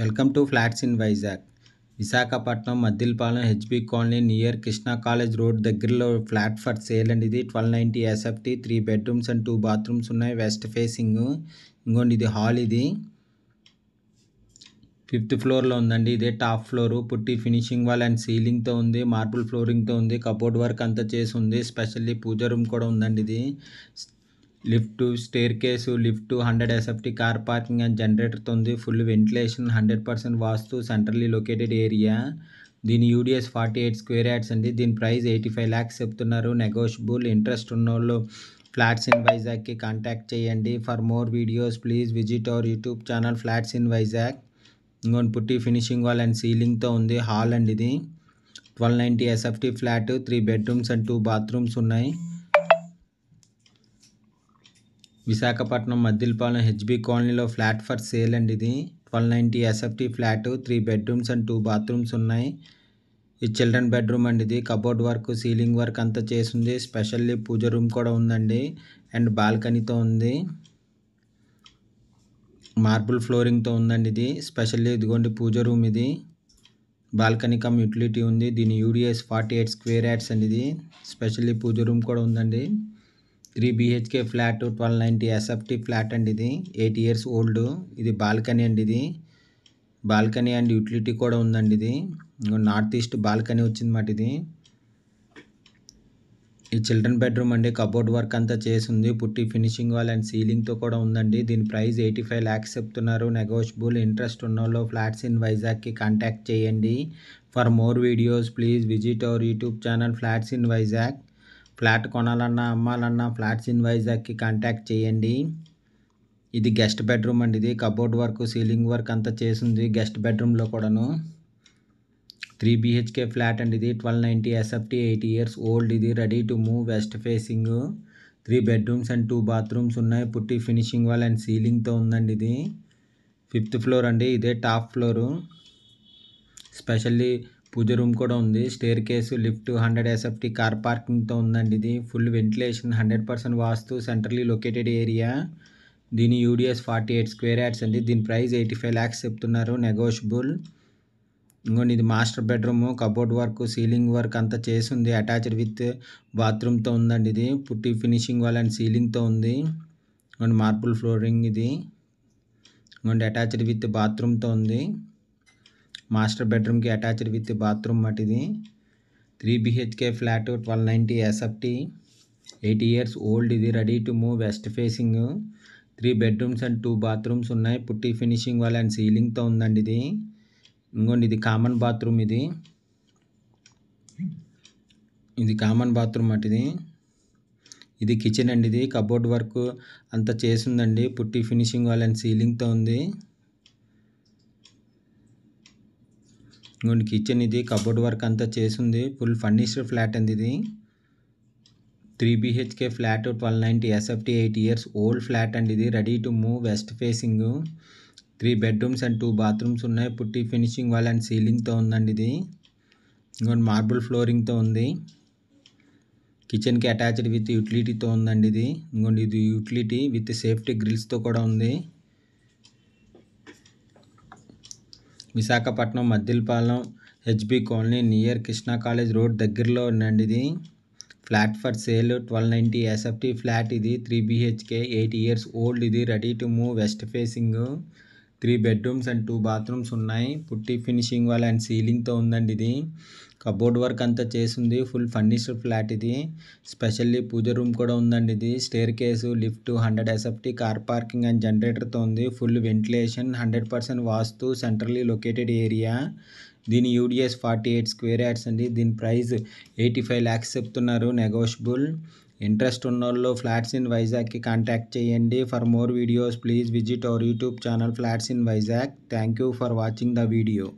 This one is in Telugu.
welcome to flats in Vizag Visakhapatnam Maddilapalem HB colony near Krishna college road దగ్గరలో ఫ్లాట్ ఫర్ సేల్ అండి ఇది twelve ninety SFT three bedrooms and two bathrooms ఉన్నాయి వెస్ట్ ఫేసింగ్ ఇంకోండి ఇది హాల్ ఇది ఫిఫ్త్ ఫ్లోర్లో ఉందండి ఇదే top floor putty finishing wall and సీలింగ్తో ఉంది మార్బుల్ ఫ్లోరింగ్తో ఉంది కబోర్డ్ వర్క్ అంతా చేసి ఉంది స్పెషల్లీ పూజ రూమ్ కూడా ఉందండి ఇది lift staircase lift hundred SFT car parking and జనరేటర్తో ఉంది full ventilation hundred percent vastu centrally located area దీని UDS forty eight square yards అండి దీని ప్రైస్ ఎయిటీ ఫైవ్ ల్యాక్స్ చెప్తున్నారు నెగోషియబుల్ ఇంట్రెస్ట్ ఉన్న వాళ్ళు ఫ్లాట్స్ ఇన్ వైజాగ్కి కాంటాక్ట్ చేయండి for more videos please visit our YouTube channel flats in Vizag ఇంకొని పుట్టి ఫినిషింగ్ వాల్ అండ్ సీలింగ్తో ఉంది హాల్ అండి ఇది twelve ninety SFT flat three bedrooms and two bathrooms ఉన్నాయి విశాఖపట్నం మద్దిలపాలెం హెచ్బి కాలనీలో ఫ్లాట్ ఫర్ సేల్ అండి ఇది twelve ninety SFT flat three bedrooms and two bathrooms ఉన్నాయి ఇది చిల్డ్రన్ బెడ్రూమ్ అండి ఇది కబోర్డ్ వర్క్ సీలింగ్ వర్క్ అంతా చేసింది స్పెషల్లీ పూజ రూమ్ కూడా ఉందండి అండ్ బాల్కనీతో ఉంది మార్బుల్ ఫ్లోరింగ్తో ఉందండి ఇది స్పెషల్లీ ఇదిగోండి పూజ రూమ్ ఇది బాల్కనీ కమ్ యూటిలిటీ ఉంది దీని UDS forty eight square yards అండి ఇది స్పెషల్లీ పూజ రూమ్ కూడా ఉందండి three BHK flat twelve ninety SFT flat అండి ఇది ఎయిట్ ఇయర్స్ ఓల్డ్ ఇది బాల్కనీ అండి ఇది బాల్కనీ అండ్ యూటిలిటీ కూడా ఉందండి ఇది నార్త్ ఈస్ట్ బాల్కనీ వచ్చింది మాట ఇది ఈ చిల్డ్రన్ బెడ్రూమ్ అండి కబోర్డ్ వర్క్ అంతా చేసింది పుట్టి ఫినిషింగ్ వాల్ అండ్ సీలింగ్తో కూడా ఉందండి దీని ప్రైస్ ఎయిటీ ఫైవ్ ల్యాక్స్ చెప్తున్నారు నెగోషియబుల్ ఇంట్రెస్ట్ వాళ్ళు ఫ్లాట్స్ ఇన్ వైజాగ్కి కాంటాక్ట్ చేయండి for more videos please visit our YouTube channel flats in Vizag flat కొనాలన్నా అమ్మాలన్నా ఫ్లాట్స్ ఇన్ వైజాగ్కి కాంటాక్ట్ చేయండి ఇది గెస్ట్ బెడ్రూమ్ అండి ఇది కబోర్డ్ వర్క్ సీలింగ్ వర్క్ అంతా చేసింది గెస్ట్ బెడ్రూమ్లో కూడాను త్రీ బీహెచ్కే ఫ్లాట్ అండి ఇది twelve ninety SFT eight years old ఇది ready to move west facing three bedrooms and two bathrooms ఉన్నాయి పుట్టి ఫినిషింగ్ వాల్ అండ్ సీలింగ్తో ఉందండి ఇది ఫిఫ్త్ ఫ్లోర్ అండి ఇదే top floor specially puja room కూడా ఉంది staircase lift hundred SFT car పార్కింగ్తో ఉందండి ఇది full ventilation hundred percent vastu centrally located area దీని UDS forty eight square yards అండి దీని ప్రైస్ ఎయిటీ ఫైవ్ ల్యాక్స్ చెప్తున్నారు నెగోషియబుల్ ఇంకోండి ఇది master bedroom cupboard work ceiling work అంతా చేసి ఉంది అటాచ్డ్ విత్ బాత్రూమ్తో ఉందండి ఇది పుట్టి ఫినిషింగ్ వాళ్ళ అండ్ సీలింగ్తో ఉంది ఇంకోండి మార్బుల్ ఫ్లోరింగ్ ఇది ఇంకోండి అటాచ్డ్ విత్ బాత్రూమ్తో ఉంది మాస్టర్ బెడ్రూమ్కి అటాచ్డ్ విత్ బాత్రూమ్ మటిది three BHK flat twelve ninety SFT eight years old ఇది ready to move west facing three bedrooms and two bathrooms ఉన్నాయి పుట్టి ఫినిషింగ్ వాళ్ళ అండ్ సీలింగ్తో ఉందండి ఇది ఇంకోండి ఇది కామన్ బాత్రూమ్ ఇది ఇది కామన్ బాత్రూమ్ అటిది ఇది కిచెన్ అండి ఇది కబోర్డ్ వర్క్ అంతా చేసిందండి పుట్టి ఫినిషింగ్ వాళ్ళ అండ్ సీలింగ్తో ఉంది ఇంకోటి కిచెన్ ఇది కబోర్డ్ వర్క్ అంతా చేసింది ఫుల్ ఫర్నిష్డ్ ఫ్లాట్ అండి ఇది three BHK flat twelve ninety SFT eight years old flat అండి ఇది ready to move west facing three bedrooms and two bathrooms ఉన్నాయి పుట్టి ఫినిషింగ్ వాల్ అండ్ సీలింగ్తో ఉందండి ఇది ఇంకోటి మార్బుల్ ఫ్లోరింగ్తో ఉంది కిచెన్కి అటాచ్డ్ విత్ యూటిలిటీతో ఉందండి ఇది ఇంకోటి ఇది యూటిలిటీ విత్ సేఫ్టీ గ్రిల్స్తో కూడా ఉంది Visakhapatnam Maddilapalem HB colony near Krishna college road దగ్గరలో ఉండండి ఇది flat for sale twelve ninety SFT flat ఇది three BHK eight years old ఇది ready to move west facing three bedrooms and two bathrooms ఉన్నాయి పుట్టి ఫినిషింగ్ వాళ్ళ అండ్ సీలింగ్తో ఉందండి ఇది కబోర్డ్ వర్క్ అంతా చేసింది ఫుల్ ఫర్నిష్డ్ ఫ్లాట్ ఇది స్పెషల్లీ పూజ రూమ్ కూడా ఉందండి ఇది staircase lift hundred SFT car parking and జనరేటర్తో ఉంది full ventilation hundred percent vastu centrally located area దీని UDS forty eight square yards అండి దీని ప్రైస్ ఎయిటీ ఫైవ్ ల్యాక్స్ చెప్తున్నారు నెగోషియబుల్ ఇంట్రెస్ట్ ఉన్నోళ్ళు ఫ్లాట్స్ ఇన్ వైజాగ్కి కాంటాక్ట్ చేయండి for more videos please visit our YouTube channel flats in Vizag thank you for watching the video